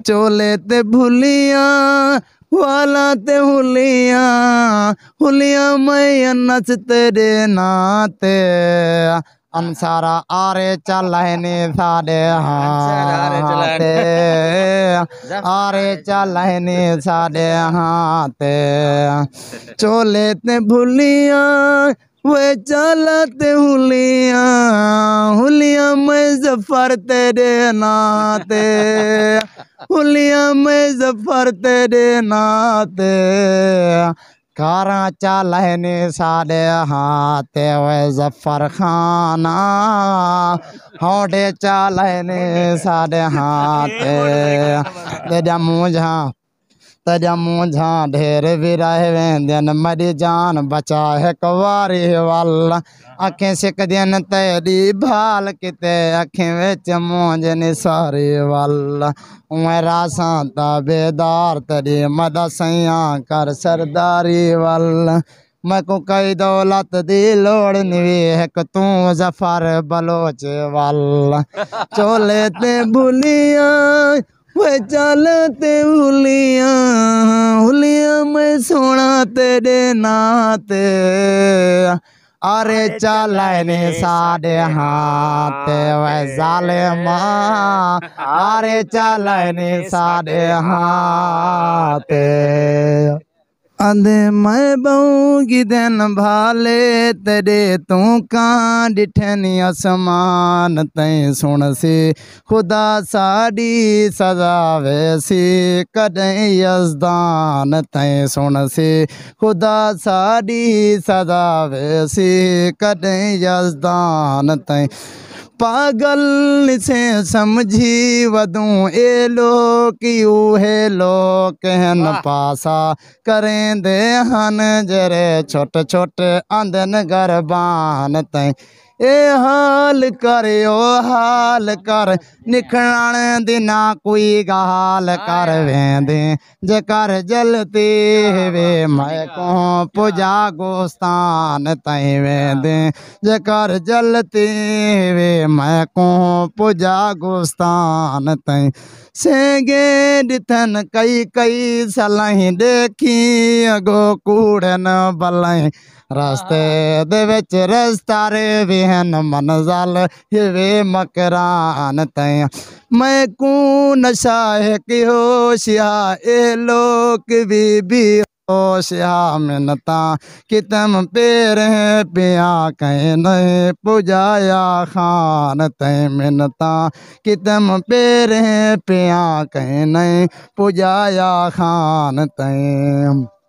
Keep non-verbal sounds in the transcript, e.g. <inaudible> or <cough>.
चोले ते भूलिया वाला ते हुलिया हुलिया मैया नच तेरे नाते अनसारा आरे चलहने सारे हाथे आरे चलने सारे हाथे चोले ते भूलिया वे चलते हुलिया हुलिया मैं जफर तेरे नाते उलिया में जफर तेरे नाते कारा चालहने साडे हाथे वे जफर खाना होटे चालहने साडे हाथे तेरा मुझा तजमू झा ढेर विरह वेंदन मरी जान बचा है कवारी वाल अखें सिक तेरी भाल किते अखें विच मूंज निसारी वाल उमरा सां बेदार तेरी मद सया कर सरदारी वाल मको कई दौलत दी लोड़ निवे हक तू जफर बलोच वाल <laughs> चोले ते भुलिया वे चल ते उलिया उलिया मैं सोना तेरे नाते अरे चल ने साडे हाथ वे जाले माँ अरे चल ने साडे हाथ अदे मैं बऊगी दिन भाले तेरे तू का डिठनी आसमान तई सुन से खुदा साड़ी सजा वैसे कदें यसदान तई सुन से खुदा साड़ी सजा वैसे कदें यसदान तई पागल से समझी वदूं ए लोक लोक कहन पासा करें दे हन जरे छोट छोट अंधन गरबान तय ਇਹ ਹਾਲ ਕਰ ਉਹ ਹਾਲ ਕਰ ਨਿਖੜਣ ਦੇ ਨਾ ਕੋਈ ਗਾਲ ਕਰ ਵੇਂਦੇ ਜੇ ਕਰ ਜਲਤੀ ਵੇ ਮੈਂ ਕੋ ਪੁਜਾ ਗੋਸਤਾਨ ਤੈ ਵੇਂਦੇ ਜੇ ਕਰ ਜਲਤੀ वे मैं को पुजा गोस्तान तई से गे डिथन कई कई सलही देखी अगो कूड़न बलई रास्ते दे विच रस्ता रे भी हैं मनजाल ये वे मकरान तय मैं कून शाह कि होशिया ए लोक बीबी मिनता कि तम पेर है पिया कहीं नहीं पुजाया खान तय मिनता कि तम पेर है पिया कहीं नहीं पुजाया खान तय